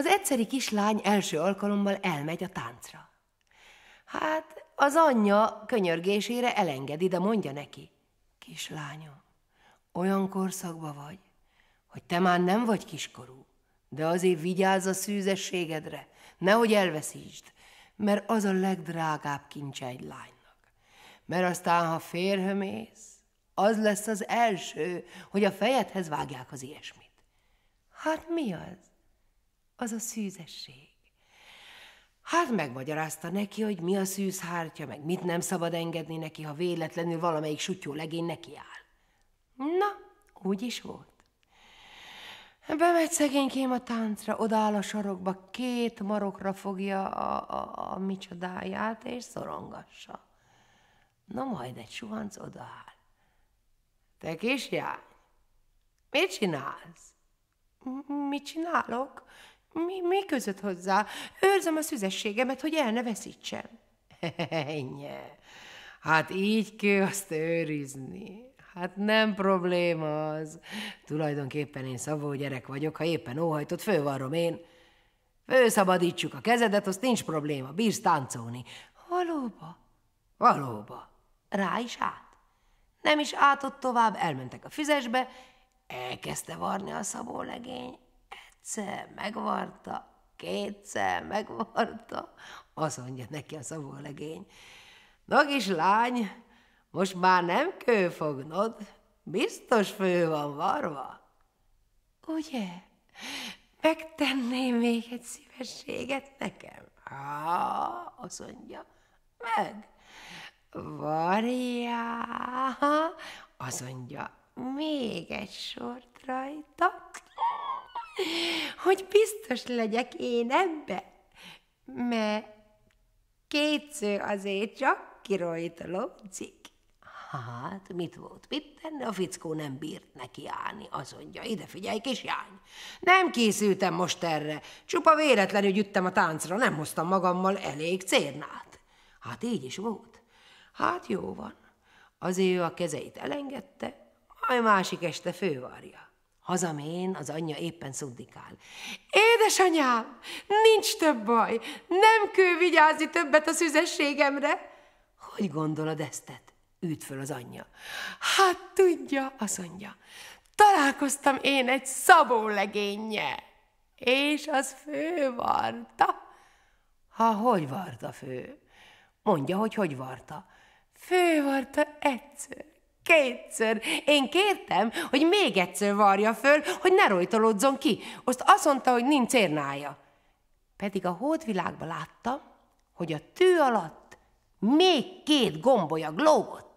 Az egyszeri kislány első alkalommal elmegy a táncra. Hát az anyja könyörgésére elengedi, de mondja neki. Kislányom, olyan korszakba vagy, hogy te már nem vagy kiskorú, de azért vigyázz a szűzességedre, nehogy elveszítsd, mert az a legdrágább kincse egy lánynak. Mert aztán, ha férhömész, az lesz az első, hogy a fejedhez vágják az ilyesmit. Hát mi az? az a szűzesség. Hát megmagyarázta neki, hogy mi a szűzhártya, meg mit nem szabad engedni neki, ha véletlenül valamelyik sutyó legény neki áll. Na, úgy is volt. Bemegy szegénykém a táncra, odáll a sarokba, két marokra fogja a, a, a micsodáját, és szorongassa. Na majd egy suhanc odaáll. Te kisjány, mit csinálsz? Mit csinálok? Mi, mi között hozzá? Őrzöm a szüzességemet, hogy el ne veszítsem. Ennyi. Hát így kell azt őrizni. Hát nem probléma az. Tulajdonképpen én szabó gyerek vagyok, ha éppen óhajtott, fővarrom én. Főszabadítsuk a kezedet, azt nincs probléma, bírsz táncolni. Valóba, valóba. Rá is át. Nem is átott tovább, elmentek a füzesbe, elkezdte varni a szabó legény egyszer megvarta, kétszer megvarta, azt mondja neki a szabólegény. No kis lány, most már nem kő fognod, biztos fő van varva. Ugye? Megtenném még egy szívességet nekem? Á, azt mondja, meg. Varjá, azt mondja, még egy sort rajta hogy biztos legyek én ebbe, mert kétsző azért csak kirojt a lomcik. Hát, mit volt, mit tenni? A fickó nem bírt neki állni. Az mondja, ide figyelj, jány. Nem készültem most erre. Csupa véletlenül gyüttem a táncra, nem hoztam magammal elég cérnát. Hát így is volt. Hát jó van. Az ő a kezeit elengedte, majd másik este fővarja. Hazamén az anyja éppen szuddikál. Édesanyám, nincs több baj, nem kő vigyázni többet a szüzességemre. Hogy gondolod eztet? Üt föl az anyja. Hát tudja, az anyja, találkoztam én egy legénye, és az fő varta. Ha hogy varta fő? Mondja, hogy hogy varta. Fő varta egyszer, Kétszer. Én kértem, hogy még egyszer varja föl, hogy ne rojtolódzon ki. Azt azt mondta, hogy nincs érnája. Pedig a hódvilágban látta, hogy a tű alatt még két gombolyag lógott.